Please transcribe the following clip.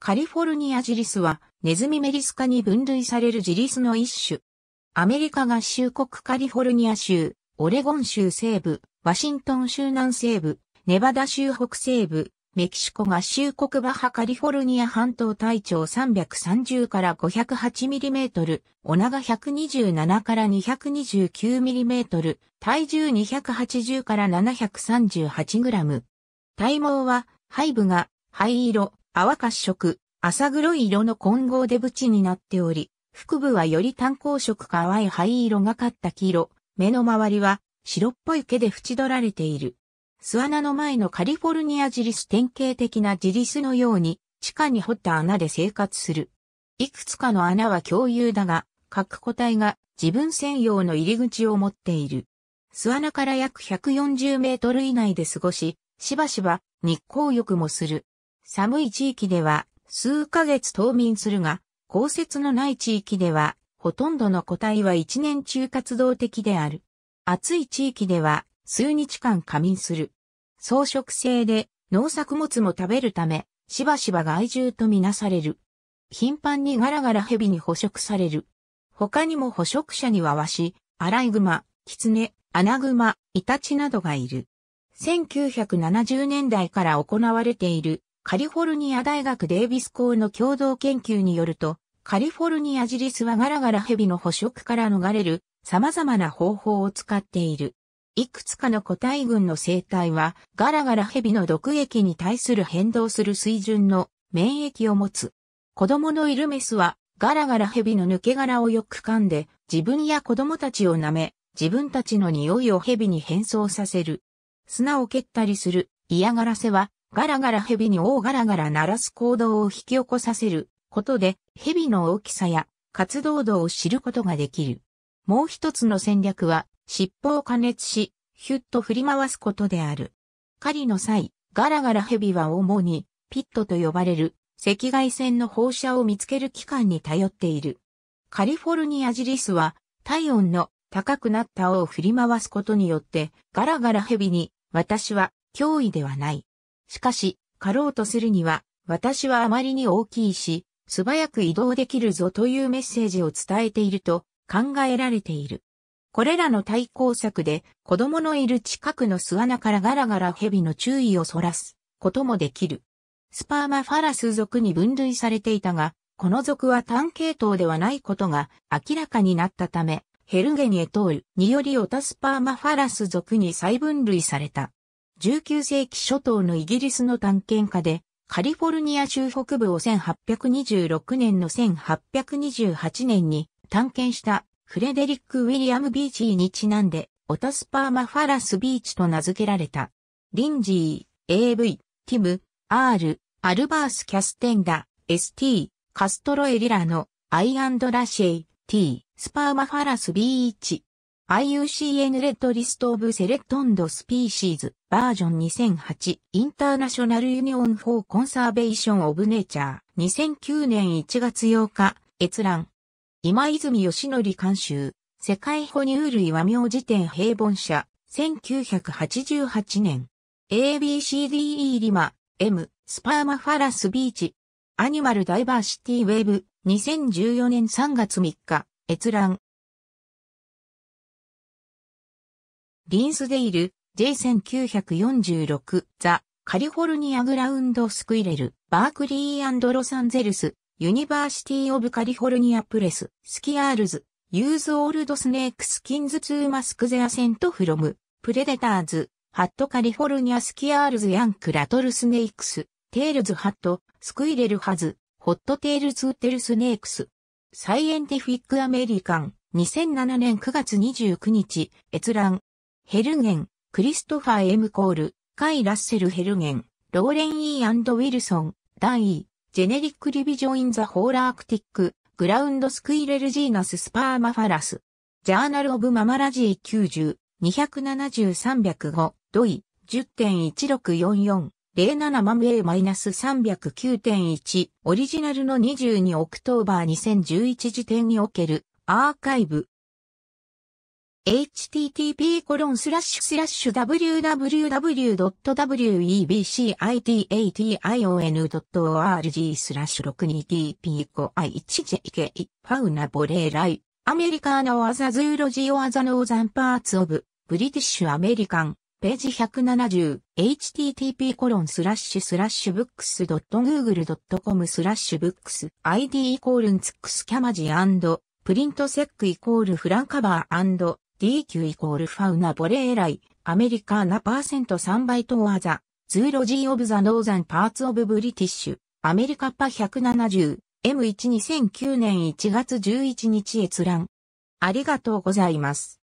カリフォルニアジリスはネズミメリス科に分類されるジリスの一種。アメリカ合衆国カリフォルニア州、オレゴン州西部、ワシントン州南西部、ネバダ州北西部、メキシコ合衆国バハカリフォルニア半島体長330から508ミリメートル、お長127から229ミリメートル、体重280から738グラム。体毛は、背部が灰色、淡褐色、浅黒い色の混合で縁になっており、腹部はより炭鉱色か淡い灰色がかった黄色、目の周りは白っぽい毛で縁取られている。巣穴の前のカリフォルニアジリス典型的なジリスのように、地下に掘った穴で生活する。いくつかの穴は共有だが、各個体が自分専用の入り口を持っている。巣穴から約140メートル以内で過ごし、しばしば日光浴もする。寒い地域では数ヶ月冬眠するが、降雪のない地域では、ほとんどの個体は一年中活動的である。暑い地域では、数日間仮眠する。草食性で、農作物も食べるため、しばしば害獣とみなされる。頻繁にガラガラ蛇に捕食される。他にも捕食者にはワシ、アライグマ、キツネ、アナグマ、イタチなどがいる。1970年代から行われているカリフォルニア大学デイビス校の共同研究によると、カリフォルニアジリスはガラガラヘビの捕食から逃れる様々な方法を使っている。いくつかの個体群の生態はガラガラヘビの毒液に対する変動する水準の免疫を持つ。子供のいるメスはガラガラヘビの抜け殻をよく噛んで自分や子供たちを舐め自分たちの匂いをヘビに変装させる。砂を蹴ったりする嫌がらせはガラガラ蛇に大ガラガラ鳴らす行動を引き起こさせることで蛇の大きさや活動度を知ることができる。もう一つの戦略は尻尾を加熱し、ヒュッと振り回すことである。狩りの際、ガラガラ蛇は主にピットと呼ばれる赤外線の放射を見つける器官に頼っている。カリフォルニアジリスは体温の高くなった尾を振り回すことによってガラガラ蛇に私は脅威ではない。しかし、狩ろうとするには、私はあまりに大きいし、素早く移動できるぞというメッセージを伝えていると考えられている。これらの対抗策で子供のいる近くの巣穴からガラガラ蛇の注意をそらすこともできる。スパーマファラス属に分類されていたが、この属は単系統ではないことが明らかになったため、ヘルゲニエトールによりオタスパーマファラス属に再分類された。19世紀初頭のイギリスの探検家で、カリフォルニア州北部を1826年の1828年に探検したフレデリック・ウィリアム・ビーチにちなんで、オタスパーマ・ファラス・ビーチと名付けられた。リンジー、AV、ティム、R、アルバース・キャステンダ、ST、カストロ・エリラの、アイアンド・ラシェイ、T、スパーマ・ファラス・ビーチ、IUCN レッドリストオブセレクトンドスピーシーズバージョン2008インターナショナルユニオンフォーコンサーベーションオブネチャー2009年1月8日閲覧今泉義則監修世界哺乳類和名辞典平凡社1988年 ABCDE リマ M スパーマファラスビーチアニマルダイバーシティウェブ2014年3月3日閲覧リンスデイル、J1946、ザ、カリフォルニアグラウンドスクイレル、バークリーロサンゼルス、ユニバーシティオブカリフォルニアプレス、スキアールズ、ユーズオールドスネークスキンズツーマスクゼアセントフロム、プレデターズ、ハットカリフォルニアスキアールズヤンクラトルスネークス、テールズハット、スクイレルハズ、ホットテールズテルスネークス。サイエンティフィックアメリカン、2007年9月29日、閲覧。ヘルゲン、クリストファー・エム・コール、カイ・ラッセル・ヘルゲン、ローレン・イー・アンド・ウィルソン、第位、ジェネリック・リビジョン・イン・ザ・ホーラー・アクティック、グラウンド・スクイレル・ジーナス・スパーマ・ファラス、ジャーナル・オブ・ママラジー90、270-305、ドイ、10.1644。07マム A-309.1 オリジナルの22オクトーバー2011時点におけるアーカイブ http://www.webcition.org a t スラッシュ 62tp 5 i 1 j k ファウナボレーライアメリカーナオアザズーロジオアザノーザンパーツオブブリティッシュアメリカンページ 170http コロンスラッシュスラッシュブックス .google.com スラッシュブックス id イコールンツックスキャマジアンドプリントセックイコールフランカバーアンド DQ イコールファウナボレーライ、アメリカーナパーセント3倍とアザ、ズーロジーオブザノーザンパーツオブブリティッシュ、アメリカパ 170M1 2009年1月11日閲覧。ありがとうございます。